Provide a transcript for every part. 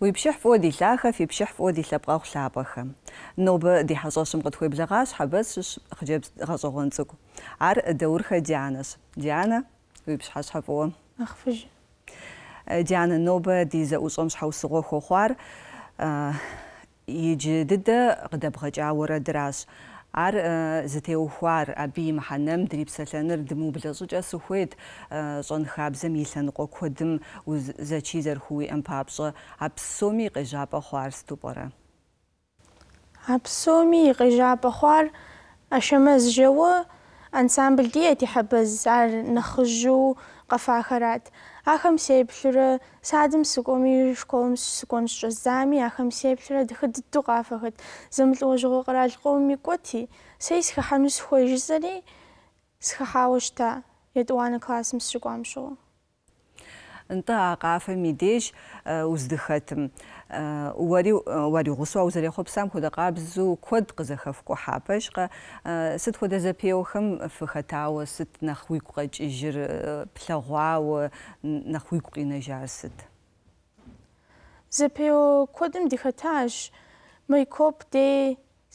ويبشح فودي لاخف يبشح فودي لبغا وخلابخ نوب دي حصوصم قد خوي بلغاش حبس خجيب غزوغون تسكو عر دور خديانس ديانا ويبشحش حفوه اخفج ديانا نوب دي زاوصومش حوسغو خوخوار يجي دد قد بغا جاورة دراس ار زتيو خوار ابي محنم دريب سلنر دمو بلزوج اسوخيد جون خابزم يسن قوكودم و زچي زرخوي ام پابجو ابسومي قجاب خوار ستوبره ابسومي قجاب خوار اشمز جو انسامبل دي اتي حبز ار نخجو قفاخرات اخم سیپلره سادم سگومی شکوم سگون شزامی اخم سیپلره د خد دو قفاخت زمت اوجو قرال قومی کوتی سیس خانوس خوژزلی سخاوشتا یتوان کلاس مسکوام شو нтӏа къафэм и деж э, уздыхэтым. Э, уэри э, уэри гъусэу узэрехъуэпсам хуэдэ къабзэу куэд къызэхэфкӏухьа пэжкъэ сыт хуэдэ зэпеухэм фыхэтауэ сыт нэхъ уигу къэкӏыжыр плъэгъуауэ нэхъ уигу къинэжар сыт? Зэпеу куэдым дыхэтащ. Майкоп дей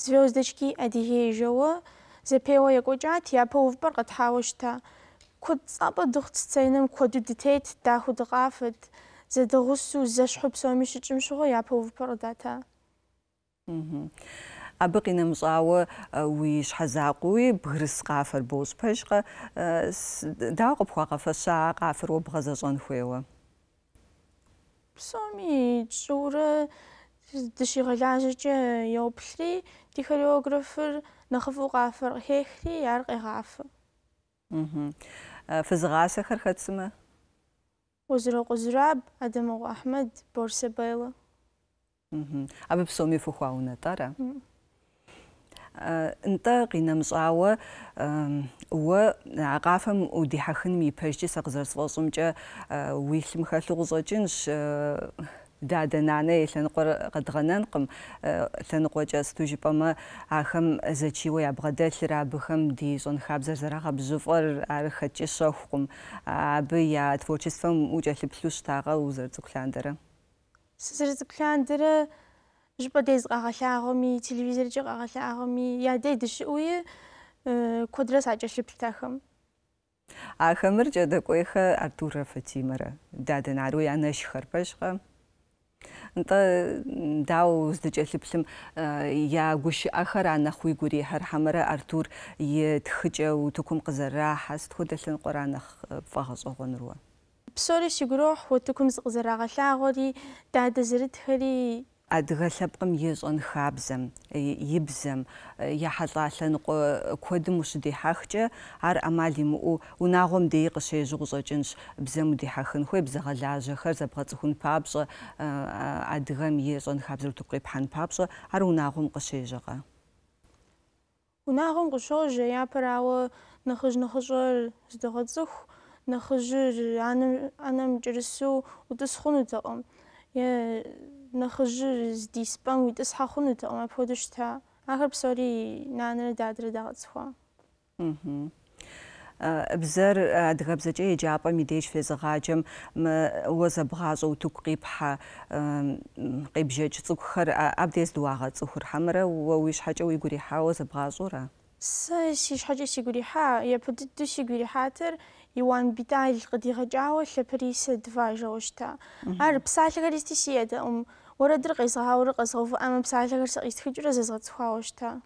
звездочки адыгейжэуэ зэпеуэ екӏуэкӏат, япэ увыпӏэр къэтхьауэ щыта. კუცაბა დუხცცენემ კუდუდიტეთ დაჰუდღაფეთ ზე დრუსუ ზაშხუბსომი შიჭიმშუღო იაფე უფროდათა ჰმმ აბიყინემ ზაუ უი შაზაყუი ბღრისყაფერ ბოსფეშყა დააყფხაყაფა საყაფერ უბღაზაზონ ხუევა სომი ჯურა ძიში რელაჟიჭე იოფლი ტიქოლოგრაფერ ნახვუყაფერ ჰეხრი არყეღაფ ჰმმ фызгасэхэр хэтсымэ? Узрокъузраб, Адамыгъо Ахьмэд, Борсэбэйлы. Абы псоми фыхуау нэтара? Нтӏэ къинэмыщӏауэ уэ къафэм удихьэхыным да дадананэ елъэныкъор къэдгъэнэнкъым. Э, лъэныкъуэкӏэ сту жыпӏэмэ ахэм зэчиуэ ябгъэдэлъыр, абыхэм ди щӏэнхабзэр зэрагъэбжьыфӏэр, ар хэкӏи щэхукъым. Абы я творчествэм укӏэлъыплъу щытагъэ узэрыцӏыкӏу лъандэрэ. Сызэрыцӏыкӏу лъандэрэ жыпӏэ дез къагъэлъагъуэми, телевизоркӏэ къагъэлъагъуэми, я дей дыщыӏуи э, куэдрэ сакӏэлъыплътэхэм. Ахэмыр кӏэдэкӏуейхэ Артурэ Фатимэрэ, дадэ я нэшхэр пэжкъэ. нта дау үздэж ягуш ахарана хуйгури хар хамара артур е тхыҷа утукум қызара хас тхудалын қоранах фахасоғонруа псори сигуро хутукум зқзарагъалаагъори дадазырытхэри адыгэ лъэпкъым ишӏэн хабзэм, э, ибзэм, э, яхьэлӏалъэныкъо куэдым ущыдихьэхкӏэ ар ӏэмал имыӏэу унагъуэм деи къыщежьу къыщӏэкӏынщ бзэм удихьэхын хуей бзэгъэлажьэхэр зэбгъэцӏыхун папщӏэ э, адыгэм ишӏэн хабзэр тыкъуепхьэн папщӏэ ар унагъуэм къыщежьэкъэ. Унагъуэм къыщожьэ япэрауэ нэхъыжь нэхъыщӏэр здыгъэцӏыху нэхъыжьыр анэм анэм кӏэрысу утӏыс хъунутэкъым. نخجر زدی سپان وید اسحا خونت اما پودش تا آخر بسوری نان دادر داد سخوا بزر أدغب زجاي جابا ميديش في زغاجم وز بغاز أو توك قيب ح قيب جاج تسكر أبديز دواغة تسكر حمرة وويش حاجة ويقولي حا وز بغاز ورا سيش حاجة سيقولي حا يا بدو سيقولي حاتر يوان بدايل قدي غجاوة لبريس دفاجة وشتا أرب سالة غريستي سيادة أم وردر قيس هاور قيس هو أما بسالة غرس قيس خجر أزاز غد سخوا وشتا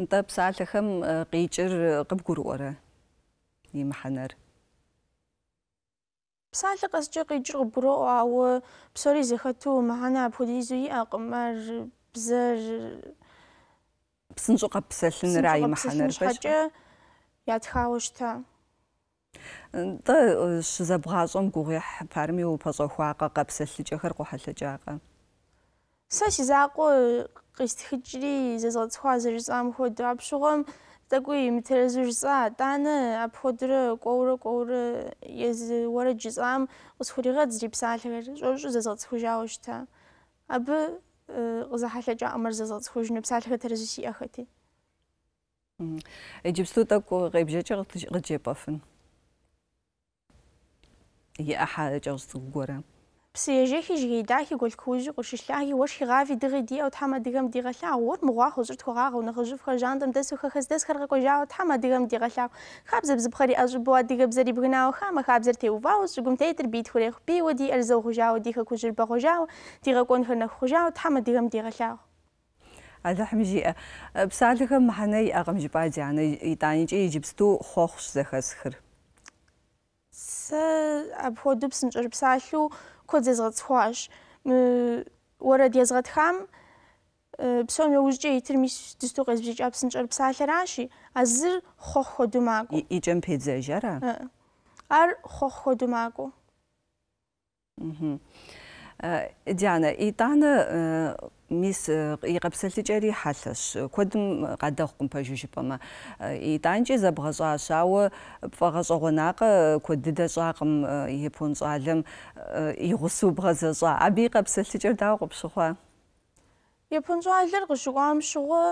انت بسالة خم قيجر قب قرورة ني محنر بسالة قيس جو قيجر قبرو أو بسوري زخطو معنا بوديزوي أقمر بزر بسنجو قب بسالة نرعي محنر بسنجو قب بسالة نرعي محنر يا تخاوشتا Тэ шизабгъащӏэм гугъихь парми упэщӏэхуакъэ къэпсэлъыкӏэхэр къухьэлъэкӏакъэ. Сэ си закъуэ къистхыкӏри зэзгъэцӏыхуа зэрыцӏам хуэдэу апщыгъуэм тӏэкӏуи имытэрызу жысӏа. Итӏанэ апхуэдэрэ кӏуэурэ кӏуэурэ езы уэрэд жысӏам къысхуригъэт зыри псалъэхэр, щӏэщӏу зэзгъэцӏыхужауэ щыта. Абы э, къызэхьэлъэкӏа ӏэмэр зэзгъэцӏыхужыну псалъэхэр тэрэзу сиӏэхэти. Иджыпсту тӏэкӏу къебжэкӏэ къыджепӏэфын. هي أحا جوز تقورا بس يجيكي جي داكي قول كوجي قول شلاكي واش غافي دغي دي او تحما دغم دي غلا ور مغوا خزرت خغا غو نخرجو في جاندم دس خ خز دس خرق جا او تحما دغم دي غلا خابز بزب خري اجبوا دي بزري بغنا وخا خابز تي وفا وسقم تي تربيت خري خبي ودي الزو خجا ودي خكوجل بغجا دي غكون هنا خجا وتحما دغم دي غلا هذا حمجي بسالكم محني اغم جبادي يعني يطاني يجيبستو خوخش زخسخر აფხოდუ ფსნჭრ ფსალუ ქოძეზღაც ხვაშ ვორად იზღაც ხამ ფსონი უჯე ითრმის დისტუ ყეს ბიჭა ფსნჭრ ფსალერაში აზრ ხოხოდუ მაგუ იჭემ ფეძეჟარა არ ხოხოდუ მაგუ აჰა ديانا э, إيطانا э, мис э, игъэпсэлъыкӏэри хьэлъэщ. Куэдым къадэгъу къумпэ жыжыпӏэмэ. ИтӀанкӀи зэбгъэщӀащ, ауэ пфӀэгъэщӀэгъуэнакъэ куэд дыдэ щӀакъым япон щӀалэм и гъусэу бгъэзэщӀа. Абы и къэпсэлъыкӀэр дауэ къыпщыхъуа? Япон щӀалэр къыжыӀуам щыгъуэ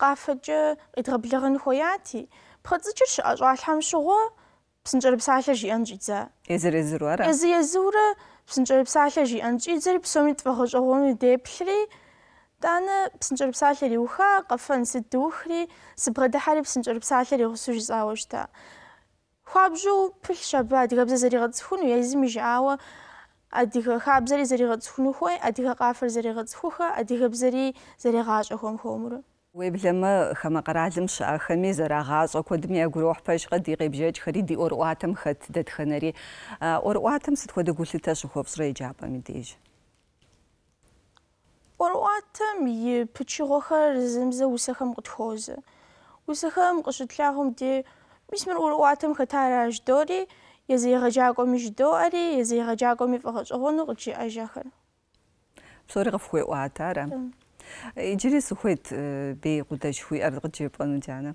къафэкӀэ къидгъэблэгъын хуеяти, пхъэцӀыкӀыр жиӀэн ფსინჯერებს ახლაში ან ჭიძერი ფსომი წვახოჭოღონი დეფხრი დან э, ფსინჯერებს ახლაში უხა ყაფანს დუხრი სპრადაჰარი ფსინჯერებს ახლაში უსუჟი წავოშთა ხაბჟუ ფილშაბა დიგაბზე ზერიღა ცხუნი ეზმიჟაო ადიღა ხაბზე ზერიღა ცხუნი ხო ადიღა ყაფერ ზერიღა ცხუხა ადიღა ბზერი ზერიღა აჭო ხომ ხომურო وی بلەمە خەمەقەرازم خەمی زەراغاز ئۆ کۆدمیا گرۆح پەشقە دیقی بژێت خەریدی ئۆرواتم خەت دەتخەنەری ئۆرواتم ست خۆ دەگوتی تەش خۆفسڕی جاپەمی دێژ. ئۆرواتم پچی وسخم زمزە وسەخەم قتخۆزە. وسەخەم قشتلاغم دێ میسمن ئۆرواتم خە تاراش دۆری یەزی غەجاگۆمیش دۆری یەزی غەجاگۆمی فەخەش ئەوۆن قچی ئەژەخن. بسۆری غەفخۆی ئواتارە. иджыри сыхуейт э, бей къудэжь хуиӏэр къыджепӏэну, дянэ.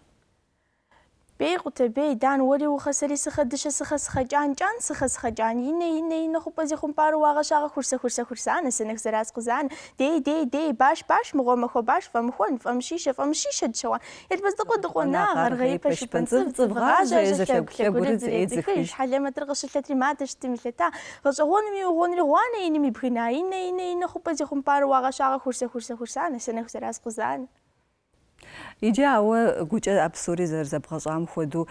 بی قوتا بي دان وري وخا سري سخا دشا سخا سخا جان جان سخا سخا جان يني يني بازی خون پارو واقع بارو خورس خورس خورس آن است سنك زراز خزان دی دی دی باش باش مقام خو باش فم خون فم شيشه فم شيشه دشوان يل بس دقو دقو ناغر غيبا غاز از صف غاجا جا كل زيد شحال ما ترغش ثلاثه ما تشتم ثلاثه غش هون مي هون الهوان يني مي بغينا يني يني بازی خون پارو واقع بارو خورس خورس خورس آن است سنك زراز خزان იჯაუ გუჭა აბსური ზერზე ბღაზამ ხედუ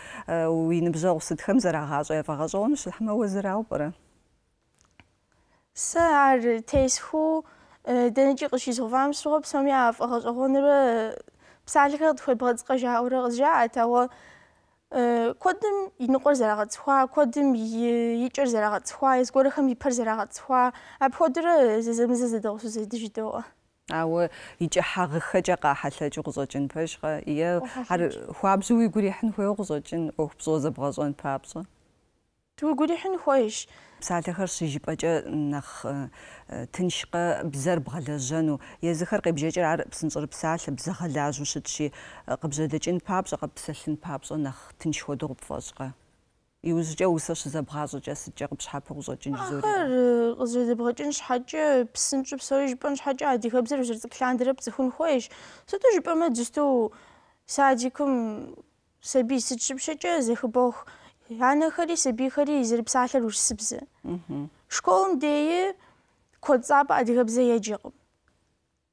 ვინ ბზოღსით ხემ ზრაღაზო ეფაღაზონ შეჰმა უზრაო პრა საარ თეს ხუ დენიჭი ყში ზოვამ სროფ სომი აფაღაზონერ ფსალიღა თხებაც ყაჟა ურაღზა ათაო კოდიმ ინყორ ზერაღაც ხვა კოდიმ იჭერ ზერაღაც ხვა ეს გორხემ იფერ ზერაღაც ხვა აფხოდრ ზემზე ზედოს ზედიჯდო ау ичи хагхажага халаж угзожин пэшга ия хар хуабзуи гурихн хуйгзожин ухбзоза бгазон папсо ту гурихн хуйш салахар сижипажа нах э, тыншга бзар бгалажану язахар къибжечер ар псынцӏыр псал бзагалажу шитши э, къыбжэдэчӏин папсо къэпсэлъын папсо нах тынш хуэду къыпфӏэщӏкъэ იუზჯე უსაშზე ბღაზოჯე სიჭიღბ შაფუღზოჯინ ჟური აღარ ყზრიდე ბღაჯინ შაჭე ფსინჭუ ფსორი ჟიპონ შაჭე ადიხებზე ჟერ ზკლანდრე ფცხუნ ხუეშ სოტო ჟიპონ მე ჯისტუ საჯიკუმ себи сичипшече зехбох янахри себихри изрипсалер ушсибзе школом дее коцап адигабзе еджиг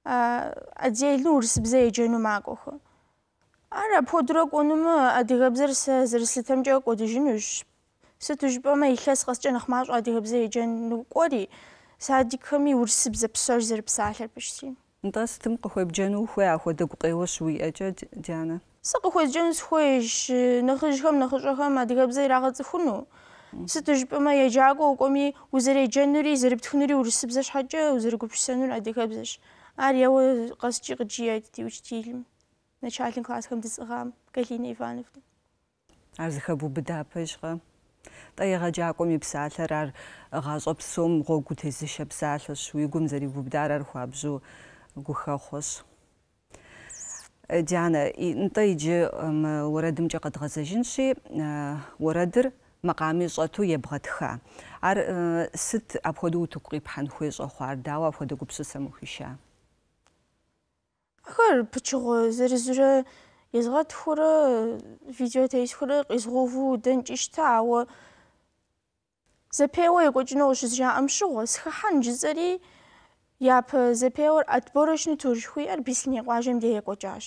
а адзелну ушсибзе еджену макохо ара фудро куним адигабзер зэрслитэмчэ кодижинуш сэтужпома ихэс гасчэ нахмаш адигабзе иджэн кори садикми урсбзэ псор зэрпсалэр пишти нта сэтэм къэхэб джэну хуэ ахуэдэ гукъэуш уи эчэ джана сэкъэхэ джэнс хуэш нахэжхэм нахэжхэм адигабзе рагъэцхуну сэтужпома яджаго коми узэрэ джэнури зэрптхнури урсбзэ шхэчэ узэрэ гупшсэнур адигабзэш ар яо гасчэ гыджиэ дити учтилм начальный класс хамдзгам галина ивановна азхабу бдафэшга таяга жакуми псалэрар гашопсум гогутэзэшэ псалэш уигумзэри бубдарар хуабжу гухахос э, диана и нтайджи урадымча кэтгэзэжинши урадыр э, мақами шату ебгатха ар э, сит апходу утукрип хан хуэшо хуар дава апходу гупсусам ухиша ხარ ფჩღო ზერზრე იზღათ ხურა ვიდეო თე ის ხურა ყიზღოვუ დენჭიშთა აო ზეპეო ეკოჭნოში ჟა ამშო სხან ჯზერი იაფ ზეპეო ატბოროშნი თურშხი არ ბისნი ყვაჟემ დე ეკოჭაშ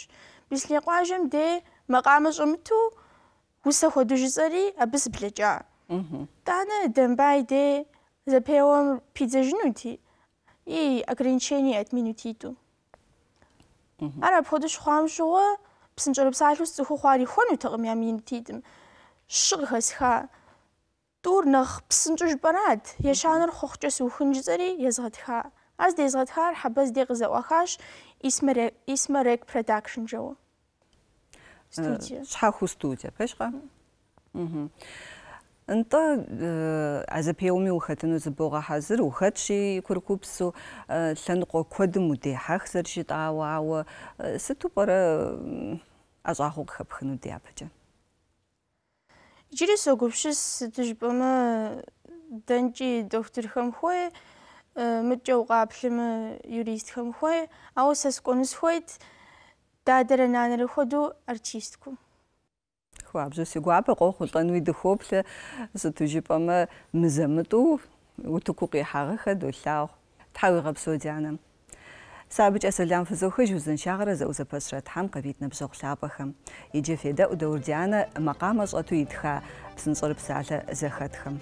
ბისნი ყვაჟემ დე მაყამოშო მთუ უსა ხოდუ ჯზერი აბის ბლეჭა დანე დემბაი დე ზეპეო პიძეჟნუთი и ограничение от минутиту არა ფოდი შხამშუა ფსინჯურებს აიშუს ძუხუ ხარი ხონი თო მე ამინტიდმ შღხეს ხა турнах псынчуж барат яшанар хохчэс ухынжзэри язгатха аз дезгатхар хабаз дегзэ вахаш исмере исмерек продакшн жо э, студия ча ху студия пешка угу Анта э, азапеуми ухатыну зыбога хазыр ухат ши куркупсу э, ланго кодму де хахсар ши тава ава э, сэту пара ажахуг хапхну де апача. Жирис огупшис тужбама данчи доктор хамхой мэтчэу гаплэм юрист хамхой аусас конус хойт дадэр нанэр ходу артисткум. хуабжу си гуапа хохутан уи дхопла зату жипама мзамту утуку кихагаха дулхаах тагагапсу дианам سابچ اسلام فزوخ جوزن شغر زو زپسرت هم قبیت نبزوخ لابخم ایجی فیدا او دور دیان مقام از اتو ایدخا بسن صرب سال زخدخم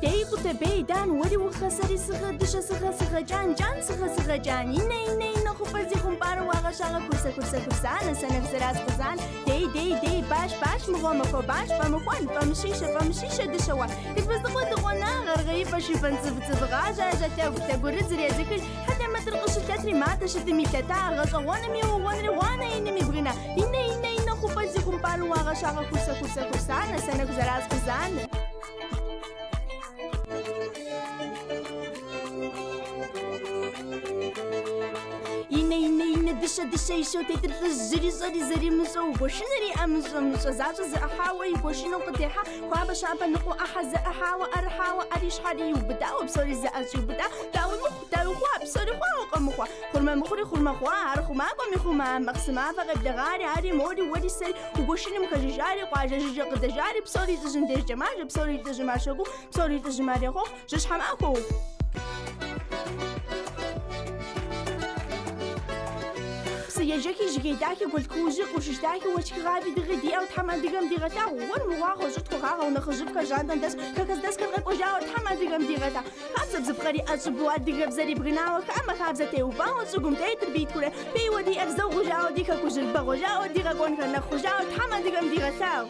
دیگو تبیدان ولی و خسری سخدش سخ سخ جان جان سخ سخ جان اینه اینه اینه خبزی خون بر و آقا شاقا کرسه کرسه کرسه نسه نفسه راز قزان دی دی دی باش باش مغو مخو باش فم خوان فم شیشه فم شیشه دشوا کس بس دقو دقو نا غرغی فشی فنصف تبغا جا جا تاو تاو رزري ذكر حتى ما ترقص الكاتري ما تشد مي تاتا غزا وانا مي وانا وانا إني مي بغينا إنا إنا إنا خبزي خون بر و آقا شاقا کرسه کرسه کرسه نسه نفسه راز قزان شد الشي شو تيتر الجري صدي زري مزو بوشنري أمزو مزو زعج زأحا ويبوشنو قديحا كوابا شعبا نقو أحا زأحا وأرحا وأريش حري وبدا وبصوري زأجي وبدا داوي مخ داوي خوا بصوري خوا وقم خوا خرما مخري خرما خوا عرخو ما قمي خما مقسما فغب دغاري عري موري ودي سري وبوشني مخجي جاري قواجا جي قد جاري بصوري تجن ديش جماجي بصوري تجمع شقو بصوري تجمع ريخو جش حماكو یەژێکی ژگەیداکی گولکوژی قوششداکی وەچکغاوی دغدی ئەو تامان دیگەم دیغەتا وەن ووا خۆشت خۆغاغ و نەخژب کە ژاندن دەست کە کەس دەستکردن قۆژاوە تامان دیگەم دیغەتا حسە زبقەری ئەچ بووە دیگە بزەری بگناوە کە ئەمە خابزەتێ و باوە چگومتەی تربیت کورە پێی وەدی ئەرزە و غژاوە دیکە کوژل بە غۆژاوە دیغە گۆنکە نەخۆژاوە تامان دیگەم دیغەتاو.